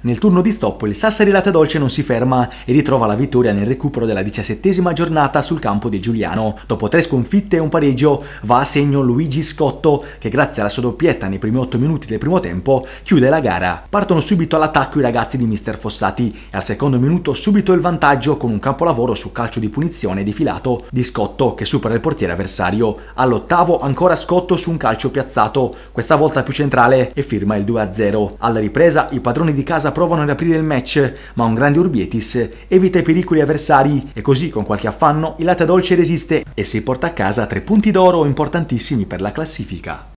Nel turno di stop il Sassari Latte Dolce non si ferma e ritrova la vittoria nel recupero della diciassettesima giornata sul campo di Giuliano. Dopo tre sconfitte e un pareggio va a segno Luigi Scotto che grazie alla sua doppietta nei primi otto minuti del primo tempo chiude la gara. Partono subito all'attacco i ragazzi di Mister Fossati e al secondo minuto subito il vantaggio con un capolavoro su calcio di punizione defilato di Scotto che supera il portiere avversario. All'ottavo ancora Scotto su un calcio piazzato, questa volta più centrale e firma il 2-0. Alla ripresa i padroni di casa casa provano ad aprire il match, ma un grande Urbietis evita i pericoli avversari e così con qualche affanno il Latte Dolce resiste e si porta a casa tre punti d'oro importantissimi per la classifica.